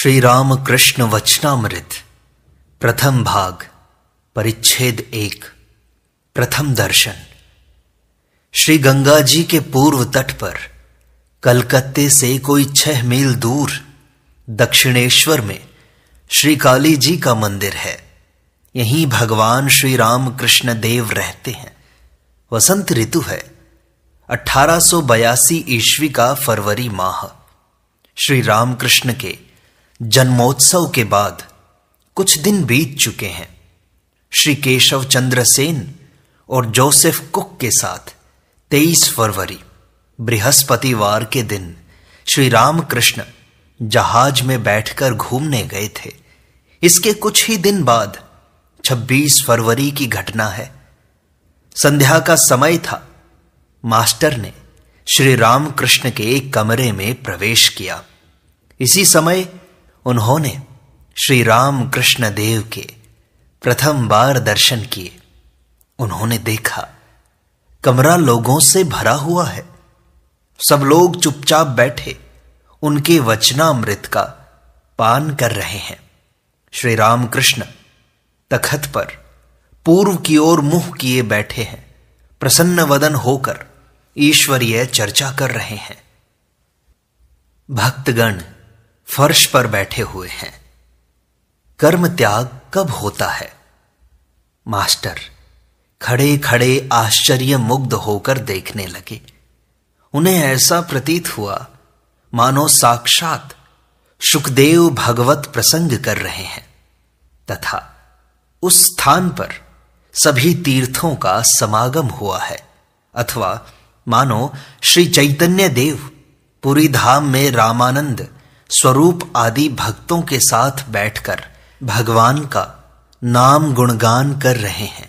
श्री राम कृष्ण वचनामृत प्रथम भाग परिच्छेद एक प्रथम दर्शन श्री गंगा जी के पूर्व तट पर कलकत्ते से कोई छह मील दूर दक्षिणेश्वर में श्री काली जी का मंदिर है यहीं भगवान श्री राम कृष्ण देव रहते हैं वसंत ऋतु है 1882 ईस्वी का फरवरी माह श्री रामकृष्ण के जन्मोत्सव के बाद कुछ दिन बीत चुके हैं श्री केशव चंद्र सेन और जोसेफ कुक के साथ 23 फरवरी बृहस्पतिवार के दिन श्री रामकृष्ण जहाज में बैठकर घूमने गए थे इसके कुछ ही दिन बाद 26 फरवरी की घटना है संध्या का समय था मास्टर ने श्री रामकृष्ण के एक कमरे में प्रवेश किया इसी समय उन्होंने श्री राम कृष्ण देव के प्रथम बार दर्शन किए उन्होंने देखा कमरा लोगों से भरा हुआ है सब लोग चुपचाप बैठे उनके वचनामृत का पान कर रहे हैं श्री राम कृष्ण तखत पर पूर्व की ओर मुंह किए बैठे हैं प्रसन्न वदन होकर ईश्वरीय चर्चा कर रहे हैं भक्तगण फर्श पर बैठे हुए हैं कर्म त्याग कब होता है मास्टर खड़े खड़े आश्चर्य मुग्ध होकर देखने लगे उन्हें ऐसा प्रतीत हुआ मानो साक्षात सुखदेव भगवत प्रसंग कर रहे हैं तथा उस स्थान पर सभी तीर्थों का समागम हुआ है अथवा मानो श्री चैतन्य देव पुरी धाम में रामानंद स्वरूप आदि भक्तों के साथ बैठकर भगवान का नाम गुणगान कर रहे हैं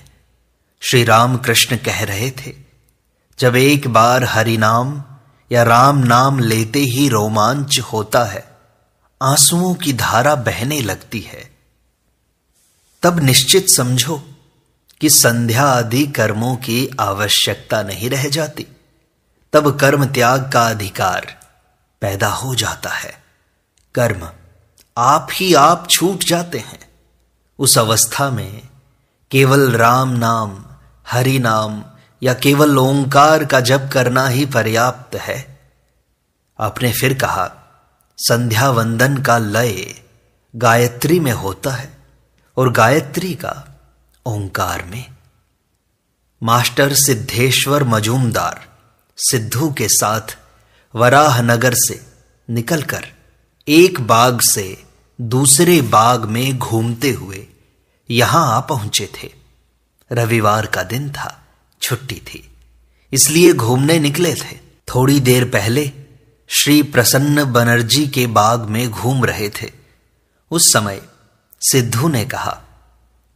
श्री राम कृष्ण कह रहे थे जब एक बार हरि नाम या राम नाम लेते ही रोमांच होता है आंसुओं की धारा बहने लगती है तब निश्चित समझो कि संध्या आदि कर्मों की आवश्यकता नहीं रह जाती तब कर्म त्याग का अधिकार पैदा हो जाता है कर्म आप ही आप छूट जाते हैं उस अवस्था में केवल राम नाम हरि नाम या केवल ओंकार का जप करना ही पर्याप्त है आपने फिर कहा संध्या वंदन का लय गायत्री में होता है और गायत्री का ओंकार में मास्टर सिद्धेश्वर मजूमदार सिद्धू के साथ वराहनगर से निकलकर एक बाग से दूसरे बाग में घूमते हुए यहां आ पहुंचे थे रविवार का दिन था छुट्टी थी इसलिए घूमने निकले थे थोड़ी देर पहले श्री प्रसन्न बनर्जी के बाग में घूम रहे थे उस समय सिद्धू ने कहा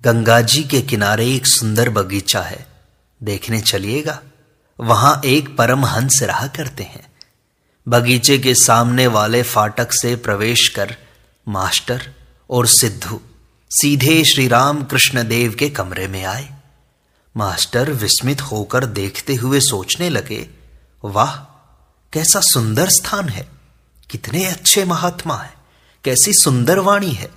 गंगा जी के किनारे एक सुंदर बगीचा है देखने चलिएगा वहां एक परमहंस रहा करते हैं बगीचे के सामने वाले फाटक से प्रवेश कर मास्टर और सिद्धू सीधे श्री राम कृष्ण देव के कमरे में आए मास्टर विस्मित होकर देखते हुए सोचने लगे वाह कैसा सुंदर स्थान है कितने अच्छे महात्मा है कैसी सुंदर वाणी है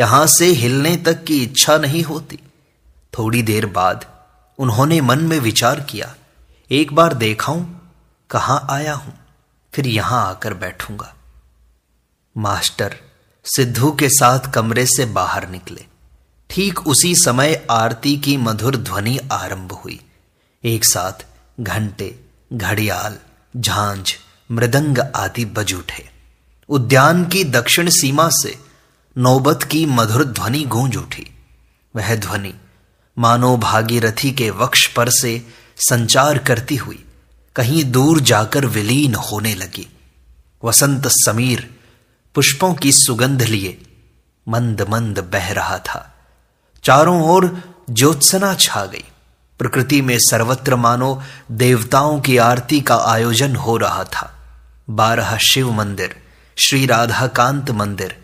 यहां से हिलने तक की इच्छा नहीं होती थोड़ी देर बाद उन्होंने मन में विचार किया एक बार देखा कहां आया हूं फिर यहां आकर बैठूंगा मास्टर सिद्धू के साथ कमरे से बाहर निकले ठीक उसी समय आरती की मधुर ध्वनि आरंभ हुई एक साथ घंटे घड़ियाल झांझ मृदंग आदि बज उठे उद्यान की दक्षिण सीमा से नौबत की मधुर ध्वनि गूंज उठी वह ध्वनि मानो भागीरथी के वक्ष पर से संचार करती हुई कहीं दूर जाकर विलीन होने लगी वसंत समीर पुष्पों की सुगंध लिए मंद मंद बह रहा था चारों ओर ज्योत्सना छा गई प्रकृति में सर्वत्र मानो देवताओं की आरती का आयोजन हो रहा था बारह शिव मंदिर श्री राधाकांत मंदिर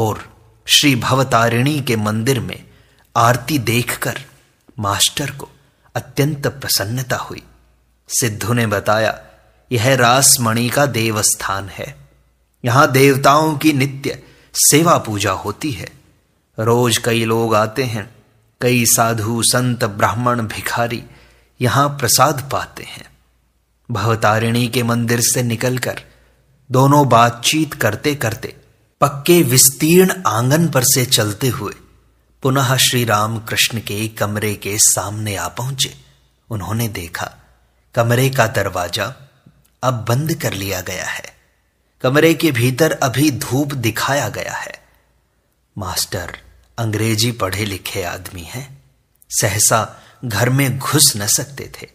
और श्री भवतारिणी के मंदिर में आरती देखकर मास्टर को अत्यंत प्रसन्नता हुई सिद्धू ने बताया यह रासमणि का देवस्थान है यहां देवताओं की नित्य सेवा पूजा होती है रोज कई लोग आते हैं कई साधु संत ब्राह्मण भिखारी यहां प्रसाद पाते हैं भवतारिणी के मंदिर से निकलकर दोनों बातचीत करते करते पक्के विस्तीर्ण आंगन पर से चलते हुए पुनः श्री राम कृष्ण के कमरे के सामने आ पहुंचे उन्होंने देखा कमरे का दरवाजा अब बंद कर लिया गया है कमरे के भीतर अभी धूप दिखाया गया है मास्टर अंग्रेजी पढ़े लिखे आदमी हैं सहसा घर में घुस न सकते थे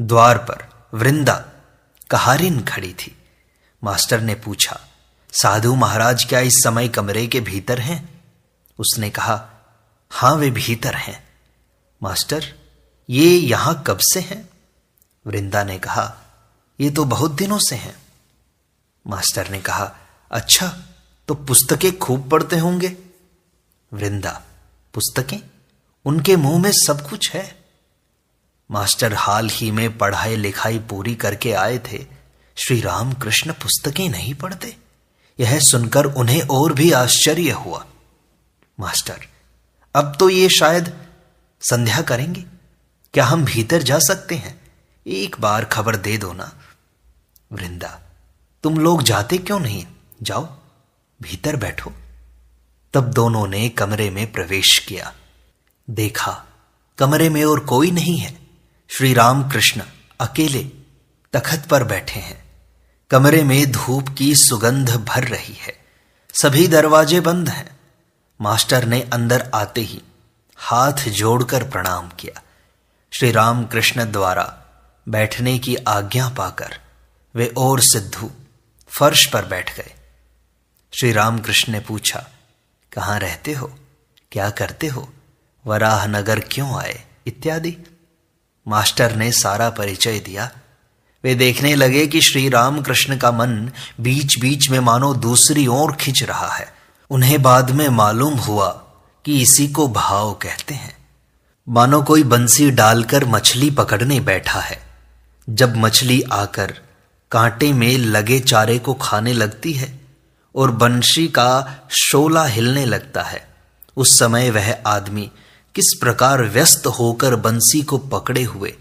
द्वार पर वृंदा कहारिन खड़ी थी मास्टर ने पूछा साधु महाराज क्या इस समय कमरे के भीतर हैं उसने कहा हां वे भीतर हैं मास्टर ये यहां कब से हैं वृंदा ने कहा ये तो बहुत दिनों से हैं मास्टर ने कहा अच्छा तो पुस्तकें खूब पढ़ते होंगे वृंदा पुस्तकें उनके मुंह में सब कुछ है मास्टर हाल ही में पढ़ाई लिखाई पूरी करके आए थे श्री राम कृष्ण पुस्तकें नहीं पढ़ते यह सुनकर उन्हें और भी आश्चर्य हुआ मास्टर अब तो ये शायद संध्या करेंगे क्या हम भीतर जा सकते हैं एक बार खबर दे दो ना वृंदा तुम लोग जाते क्यों नहीं जाओ भीतर बैठो तब दोनों ने कमरे में प्रवेश किया देखा कमरे में और कोई नहीं है श्री राम कृष्ण अकेले तखत पर बैठे हैं कमरे में धूप की सुगंध भर रही है सभी दरवाजे बंद हैं मास्टर ने अंदर आते ही हाथ जोड़कर प्रणाम किया श्री राम कृष्ण द्वारा बैठने की आज्ञा पाकर वे और सिद्धू फर्श पर बैठ गए श्री रामकृष्ण ने पूछा कहाँ रहते हो क्या करते हो वराह नगर क्यों आए इत्यादि मास्टर ने सारा परिचय दिया वे देखने लगे कि श्री रामकृष्ण का मन बीच बीच में मानो दूसरी ओर खिंच रहा है उन्हें बाद में मालूम हुआ कि इसी को भाव कहते हैं मानो कोई बंसी डालकर मछली पकड़ने बैठा है जब मछली आकर कांटे में लगे चारे को खाने लगती है और बंशी का शोला हिलने लगता है उस समय वह आदमी किस प्रकार व्यस्त होकर बंसी को पकड़े हुए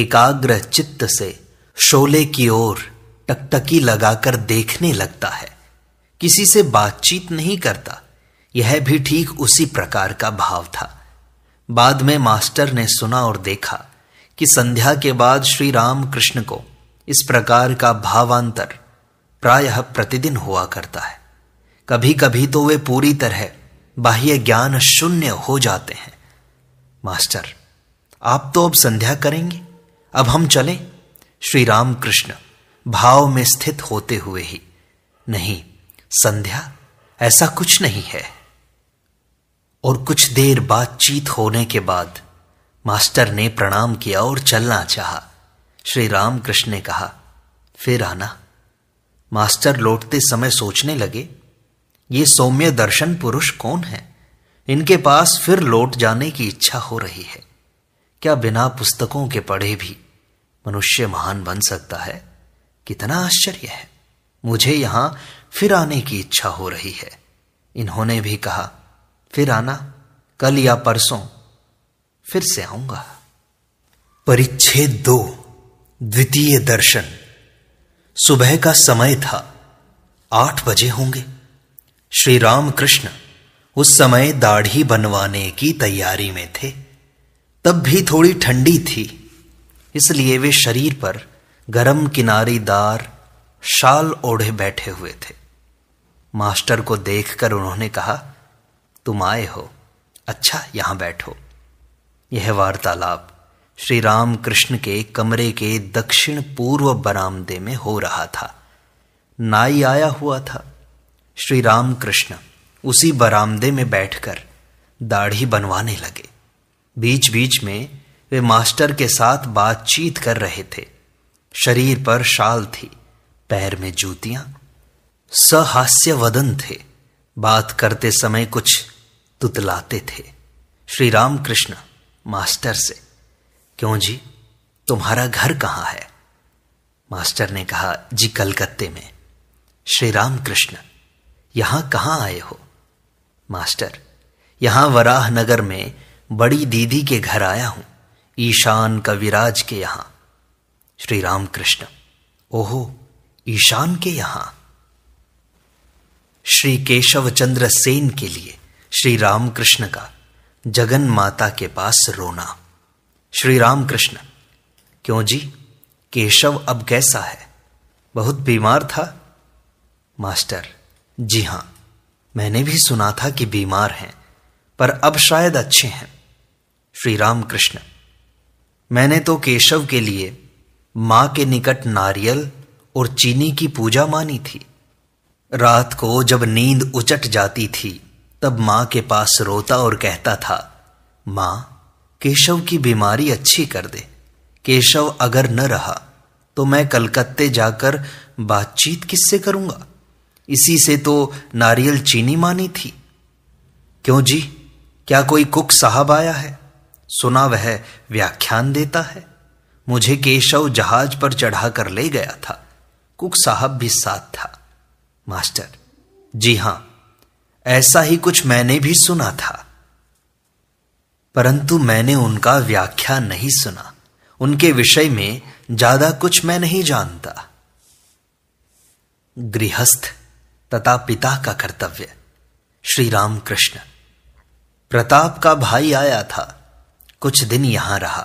एकाग्र चित्त से शोले की ओर टकटकी लगाकर देखने लगता है किसी से बातचीत नहीं करता यह भी ठीक उसी प्रकार का भाव था बाद में मास्टर ने सुना और देखा कि संध्या के बाद श्री राम कृष्ण को इस प्रकार का भावांतर प्रायः प्रतिदिन हुआ करता है कभी कभी तो वे पूरी तरह बाह्य ज्ञान शून्य हो जाते हैं मास्टर आप तो अब संध्या करेंगे अब हम चले श्री राम कृष्ण भाव में स्थित होते हुए ही नहीं संध्या ऐसा कुछ नहीं है और कुछ देर बातचीत होने के बाद मास्टर ने प्रणाम किया और चलना चाहा श्री राम कृष्ण ने कहा फिर आना मास्टर लौटते समय सोचने लगे ये सौम्य दर्शन पुरुष कौन है इनके पास फिर लौट जाने की इच्छा हो रही है क्या बिना पुस्तकों के पढ़े भी मनुष्य महान बन सकता है कितना आश्चर्य है मुझे यहां फिर आने की इच्छा हो रही है इन्होंने भी कहा फिर आना कल या परसों फिर से आऊंगा परिच्छेद दो द्वितीय दर्शन सुबह का समय था आठ बजे होंगे श्री राम कृष्ण उस समय दाढ़ी बनवाने की तैयारी में थे तब भी थोड़ी ठंडी थी इसलिए वे शरीर पर गरम किनारीदार शाल ओढ़े बैठे हुए थे मास्टर को देखकर उन्होंने कहा तुम आए हो अच्छा यहां बैठो यह वार्तालाप श्री राम कृष्ण के कमरे के दक्षिण पूर्व बरामदे में हो रहा था नाई आया हुआ था श्री राम कृष्ण उसी बरामदे में बैठकर दाढ़ी बनवाने लगे बीच बीच में वे मास्टर के साथ बातचीत कर रहे थे शरीर पर शाल थी पैर में जूतियां सहास्य वदन थे बात करते समय कुछ तुतलाते थे श्री राम कृष्ण मास्टर से क्यों जी तुम्हारा घर कहाँ है मास्टर ने कहा जी कलकत्ते में श्री राम कृष्ण यहां कहां आए हो मास्टर यहां वराह नगर में बड़ी दीदी के घर आया हूं ईशान कविराज के यहां श्री राम कृष्ण ओहो ईशान के यहां श्री केशव चंद्र सेन के लिए श्री रामकृष्ण का जगन माता के पास रोना श्री राम कृष्ण क्यों जी केशव अब कैसा है बहुत बीमार था मास्टर जी हां मैंने भी सुना था कि बीमार हैं पर अब शायद अच्छे हैं श्री राम कृष्ण मैंने तो केशव के लिए मां के निकट नारियल और चीनी की पूजा मानी थी रात को जब नींद उचट जाती थी तब मां के पास रोता और कहता था मां केशव की बीमारी अच्छी कर दे केशव अगर न रहा तो मैं कलकत्ते जाकर बातचीत किससे करूंगा इसी से तो नारियल चीनी मानी थी क्यों जी क्या कोई कुक साहब आया है सुना वह व्याख्यान देता है मुझे केशव जहाज पर चढ़ा कर ले गया था कुक साहब भी साथ था मास्टर जी हां ऐसा ही कुछ मैंने भी सुना था परंतु मैंने उनका व्याख्या नहीं सुना उनके विषय में ज्यादा कुछ मैं नहीं जानता गृहस्थ तथा पिता का कर्तव्य श्री राम कृष्ण प्रताप का भाई आया था कुछ दिन यहां रहा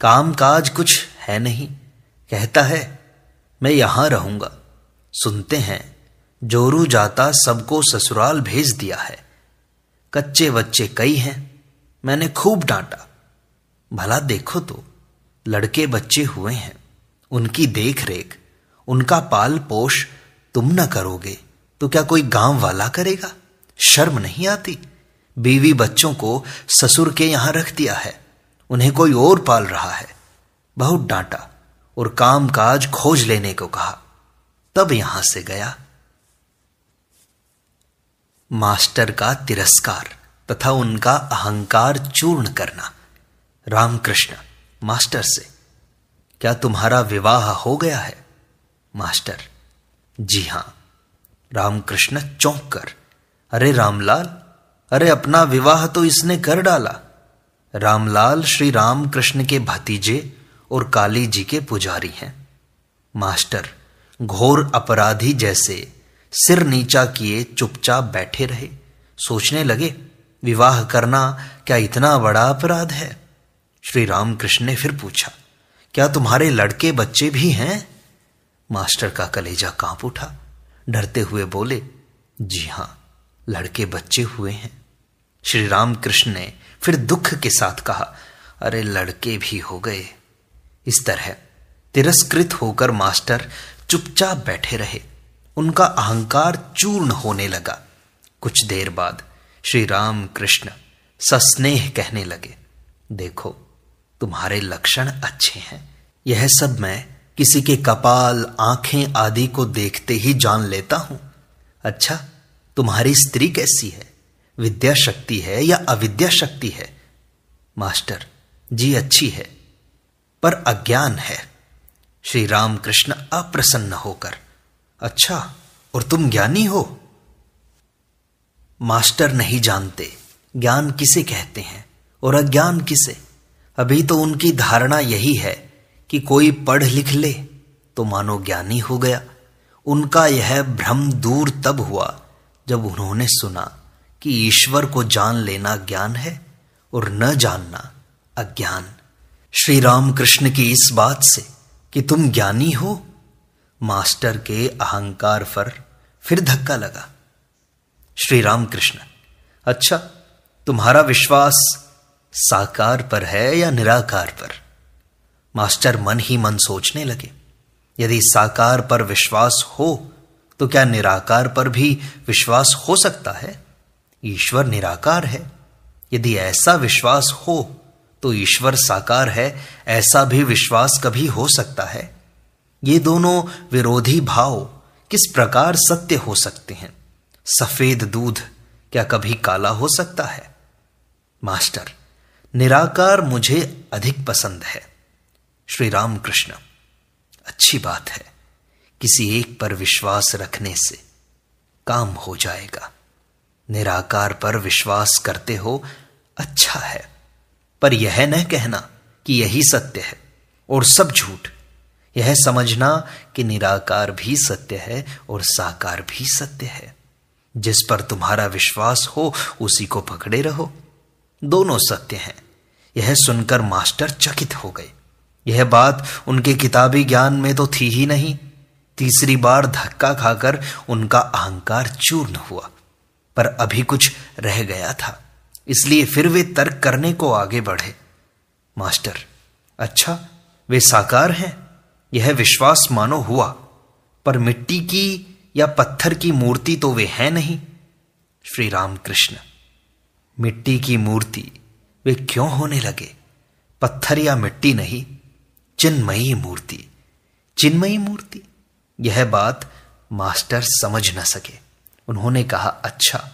काम काज कुछ है नहीं कहता है मैं यहां रहूंगा सुनते हैं जोरू जाता सबको ससुराल भेज दिया है कच्चे बच्चे कई हैं मैंने खूब डांटा भला देखो तो लड़के बच्चे हुए हैं उनकी देख रेख उनका पाल पोष तुम न करोगे तो क्या कोई गांव वाला करेगा शर्म नहीं आती बीवी बच्चों को ससुर के यहां रख दिया है उन्हें कोई और पाल रहा है बहुत डांटा और काम काज खोज लेने को कहा तब यहां से गया मास्टर का तिरस्कार तथा उनका अहंकार चूर्ण करना रामकृष्ण मास्टर से क्या तुम्हारा विवाह हो गया है मास्टर जी हां रामकृष्ण चौंक कर अरे रामलाल अरे अपना विवाह तो इसने कर डाला रामलाल श्री रामकृष्ण के भतीजे और काली जी के पुजारी हैं मास्टर घोर अपराधी जैसे सिर नीचा किए चुपचाप बैठे रहे सोचने लगे विवाह करना क्या इतना बड़ा अपराध है श्री रामकृष्ण ने फिर पूछा क्या तुम्हारे लड़के बच्चे भी हैं मास्टर का कलेजा कांप उठा डरते हुए बोले जी हां लड़के बच्चे हुए हैं श्री रामकृष्ण ने फिर दुख के साथ कहा अरे लड़के भी हो गए इस तरह तिरस्कृत होकर मास्टर चुपचाप बैठे रहे उनका अहंकार चूर्ण होने लगा कुछ देर बाद श्री राम कृष्ण सस्नेह कहने लगे देखो तुम्हारे लक्षण अच्छे हैं यह सब मैं किसी के कपाल आंखें आदि को देखते ही जान लेता हूं अच्छा तुम्हारी स्त्री कैसी है विद्या शक्ति है या अविद्या शक्ति है मास्टर जी अच्छी है पर अज्ञान है श्री रामकृष्ण अप्रसन्न होकर अच्छा और तुम ज्ञानी हो मास्टर नहीं जानते ज्ञान किसे कहते हैं और अज्ञान किसे अभी तो उनकी धारणा यही है कि कोई पढ़ लिख ले तो मानो ज्ञानी हो गया उनका यह भ्रम दूर तब हुआ जब उन्होंने सुना कि ईश्वर को जान लेना ज्ञान है और न जानना अज्ञान श्री रामकृष्ण की इस बात से कि तुम ज्ञानी हो मास्टर के अहंकार पर फिर धक्का लगा श्री रामकृष्ण अच्छा तुम्हारा विश्वास साकार पर है या निराकार पर मास्टर मन ही मन सोचने लगे यदि साकार पर विश्वास हो तो क्या निराकार पर भी विश्वास हो सकता है ईश्वर निराकार है यदि ऐसा विश्वास हो तो ईश्वर साकार है ऐसा भी विश्वास कभी हो सकता है ये दोनों विरोधी भाव किस प्रकार सत्य हो सकते हैं सफेद दूध क्या कभी काला हो सकता है मास्टर निराकार मुझे अधिक पसंद है श्री राम कृष्ण अच्छी बात है किसी एक पर विश्वास रखने से काम हो जाएगा निराकार पर विश्वास करते हो अच्छा है पर यह न कहना कि यही सत्य है और सब झूठ यह समझना कि निराकार भी सत्य है और साकार भी सत्य है जिस पर तुम्हारा विश्वास हो उसी को पकड़े रहो दोनों सत्य हैं यह सुनकर मास्टर चकित हो गए यह बात उनके किताबी ज्ञान में तो थी ही नहीं तीसरी बार धक्का खाकर उनका अहंकार चूर्ण हुआ पर अभी कुछ रह गया था इसलिए फिर वे तर्क करने को आगे बढ़े मास्टर अच्छा वे साकार हैं यह विश्वास मानो हुआ पर मिट्टी की या पत्थर की मूर्ति तो वे हैं नहीं श्री राम कृष्ण मिट्टी की मूर्ति वे क्यों होने लगे पत्थर या मिट्टी नहीं चिन्मयी मूर्ति चिन्मयी मूर्ति यह बात मास्टर समझ न सके उन्होंने कहा अच्छा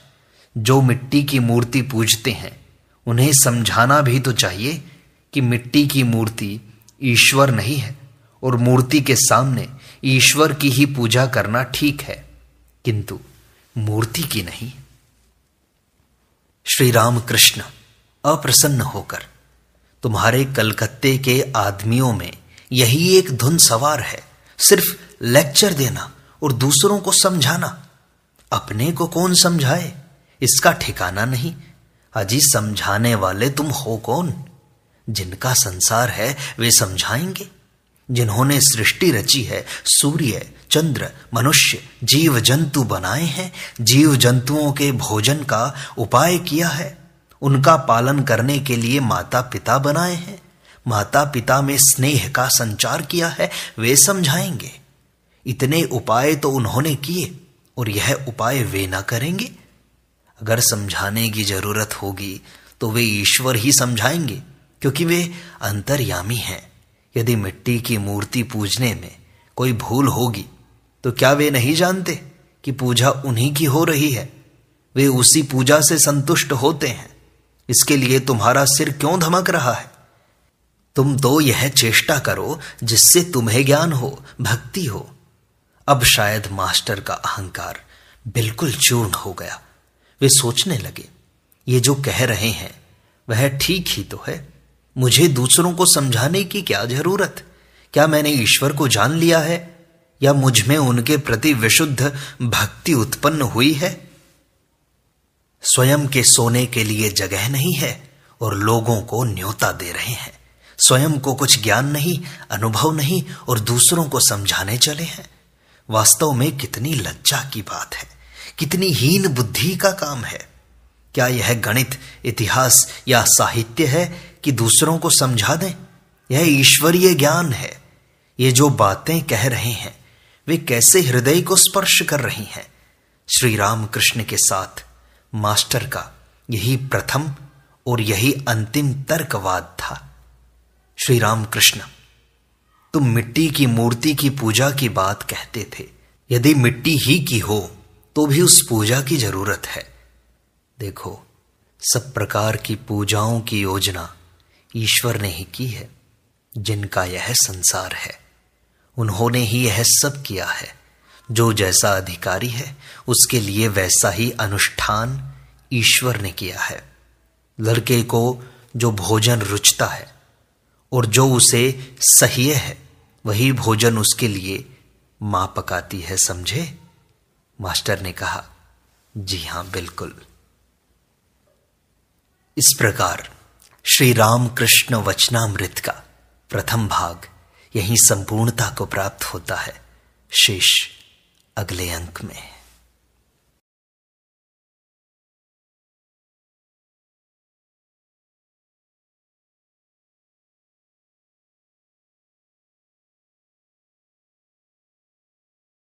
जो मिट्टी की मूर्ति पूजते हैं उन्हें समझाना भी तो चाहिए कि मिट्टी की मूर्ति ईश्वर नहीं है और मूर्ति के सामने ईश्वर की ही पूजा करना ठीक है किंतु मूर्ति की नहीं श्री राम कृष्ण अप्रसन्न होकर तुम्हारे कलकत्ते के आदमियों में यही एक धुन सवार है सिर्फ लेक्चर देना और दूसरों को समझाना अपने को कौन समझाए इसका ठिकाना नहीं अजी समझाने वाले तुम हो कौन जिनका संसार है वे समझाएंगे जिन्होंने सृष्टि रची है सूर्य चंद्र मनुष्य जीव जंतु बनाए हैं जीव जंतुओं के भोजन का उपाय किया है उनका पालन करने के लिए माता पिता बनाए हैं माता पिता में स्नेह का संचार किया है वे समझाएंगे इतने उपाय तो उन्होंने किए और यह उपाय वे ना करेंगे अगर समझाने की जरूरत होगी तो वे ईश्वर ही समझाएंगे क्योंकि वे अंतर्यामी हैं यदि मिट्टी की मूर्ति पूजने में कोई भूल होगी तो क्या वे नहीं जानते कि पूजा उन्हीं की हो रही है वे उसी पूजा से संतुष्ट होते हैं इसके लिए तुम्हारा सिर क्यों धमक रहा है तुम तो यह चेष्टा करो जिससे तुम्हें ज्ञान हो भक्ति हो अब शायद मास्टर का अहंकार बिल्कुल चूर्ण हो गया वे सोचने लगे ये जो कह रहे हैं वह ठीक ही तो है मुझे दूसरों को समझाने की क्या जरूरत क्या मैंने ईश्वर को जान लिया है या मुझ में उनके प्रति विशुद्ध भक्ति उत्पन्न हुई है स्वयं के सोने के लिए जगह नहीं है और लोगों को न्योता दे रहे हैं स्वयं को कुछ ज्ञान नहीं अनुभव नहीं और दूसरों को समझाने चले हैं वास्तव में कितनी लज्जा की बात है कितनी हीन बुद्धि का काम है क्या यह गणित इतिहास या साहित्य है कि दूसरों को समझा दें यह ईश्वरीय ज्ञान है ये जो बातें कह रहे हैं वे कैसे हृदय को स्पर्श कर रही हैं श्री राम कृष्ण के साथ मास्टर का यही प्रथम और यही अंतिम तर्कवाद था श्री राम कृष्ण तुम मिट्टी की मूर्ति की पूजा की बात कहते थे यदि मिट्टी ही की हो तो भी उस पूजा की जरूरत है देखो सब प्रकार की पूजाओं की योजना ईश्वर ने ही की है जिनका यह संसार है उन्होंने ही यह सब किया है जो जैसा अधिकारी है उसके लिए वैसा ही अनुष्ठान ईश्वर ने किया है लड़के को जो भोजन रुचता है और जो उसे सही है वही भोजन उसके लिए मां पकाती है समझे मास्टर ने कहा जी हां बिल्कुल इस प्रकार श्री रामकृष्ण वचनामृत का प्रथम भाग यही संपूर्णता को प्राप्त होता है शेष अगले अंक में